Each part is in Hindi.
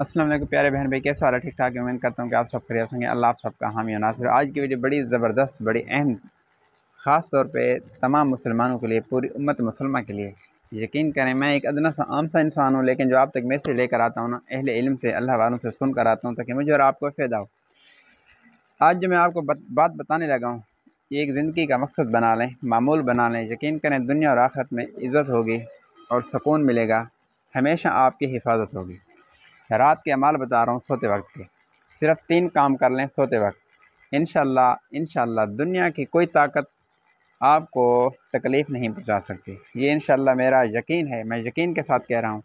असलम प्यारे बहन भाई कैसे सारा ठीक ठाक उम्मीद करता हूँ कि आप सब खरीद होंगे अल्लाह आप सबका हामी नासिर आज की वीडियो बड़ी ज़बरदस्त बड़ी अहम ख़ास तौर पे तमाम मुसलमानों के लिए पूरी उम्मत मुसलमा के लिए यकीन करें मैं एक अदना सा आम सा इंसान हूँ लेकिन जो आप तक मैसेज लेकर आता हूँ ना अहले इलम से अल्लाह वालों से सुन कर आता हूँ ताकि मुझे और आपको फ़ायदा हो आज जो मैं आपको बत, बात बताने लगा हूँ ये एक ज़िंदगी का मकसद बना लें मामूल बना लें यकीन करें दुनिया और आखत में इज़्ज़त होगी और सुकून मिलेगा हमेशा आपकी हिफाजत होगी रात के अमाल बता रहा हूँ सोते वक्त के सिर्फ तीन काम कर लें सोते वक्त इन इन दुनिया की कोई ताकत आपको तकलीफ़ नहीं पहुँचा सकती ये इन मेरा यकीन है मैं यकीन के साथ कह रहा हूँ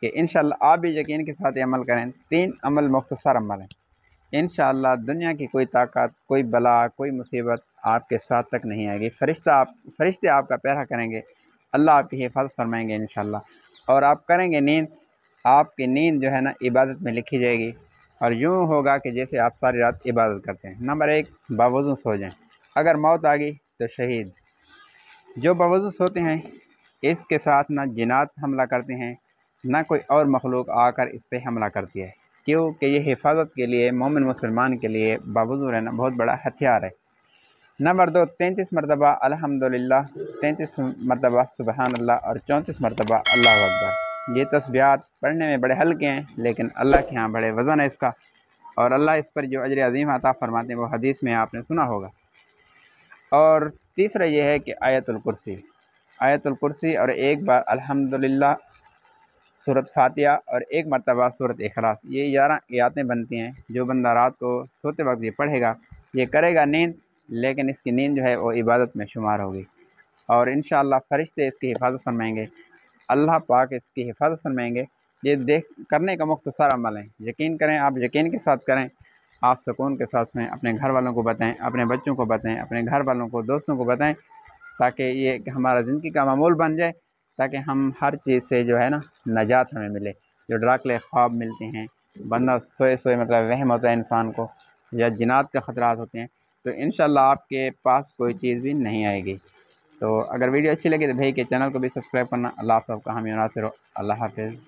कि इन आप भी यकीन के साथ अमल करें तीन अमल मुख्तसर अमल हैं इन दुनिया की कोई ताकत कोई बला कोई मुसीबत आपके साथ तक नहीं आएगी फरिश्ता आप फरिश्ते आपका पैरा करेंगे अल्लाह आपकी हिफाजत फरमाएंगे इन और आप करेंगे नींद आपकी नींद जो है ना इबादत में लिखी जाएगी और यूँ होगा कि जैसे आप सारी रात इबादत करते हैं नंबर एक बावजू सो जाएं अगर मौत आ गई तो शहीद जो बावजू सोते हैं इसके साथ ना जिनात हमला करते हैं ना कोई और मखलूक आकर इस पर हमला करती है क्योंकि ये हिफाजत के लिए मोमिन मुसलमान के लिए बावजू रहना बहुत बड़ा हथियार है नंबर दो तैंतीस मरतबा अलहमदिल्ला तैंतीस मरतबा सुबहानल्ला और चौंतीस मरतबा अल्लाह अकबर ये तस्बियात पढ़ने में बड़े हल्के हैं लेकिन अल्लाह के यहाँ बड़े वज़न है इसका और अल्लाह इस पर जो अजर अजीम आता फरमाते हैं वो हदीस में आपने सुना होगा और तीसरा ये है कि आयतुल कुर्सी आयतुल कुर्सी और एक बार अल्हम्दुलिल्लाह सूरत फातिहा और एक मरतबा सूरत अखलास ये ग्यारह यादें बनती हैं जो बंदा रात को सोते वक्त ये पढ़ेगा ये करेगा नींद लेकिन इसकी नींद जो है वो इबादत में शुमार होगी और इन फरिश्ते इसकी हिफाजत फरमाएंगे अल्लाह पाक इसकी हिफाजत फरमाएंगे ये देख करने का मुख्तसर अमल है यकीन करें आप यकीन के साथ करें आप सुकून के साथ सुनें अपने घर वालों को बताएं अपने बच्चों को बताएं अपने घर वालों को दोस्तों को बताएं ताकि ये हमारा ज़िंदगी का मामूल बन जाए ताकि हम हर चीज़ से जो है ना नजात हमें मिले जो डराकले ख्वाब मिलते हैं बंदा सोए सोए मतलब वहम होता है इंसान को या जिनात का ख़तरा होते हैं तो इन आपके पास कोई चीज़ भी नहीं आएगी तो अगर वीडियो अच्छी लगी तो भाई के चैनल को भी सब्सक्राइब करना अल्लाह का हम यहाँ से अल्लाह हाफिज़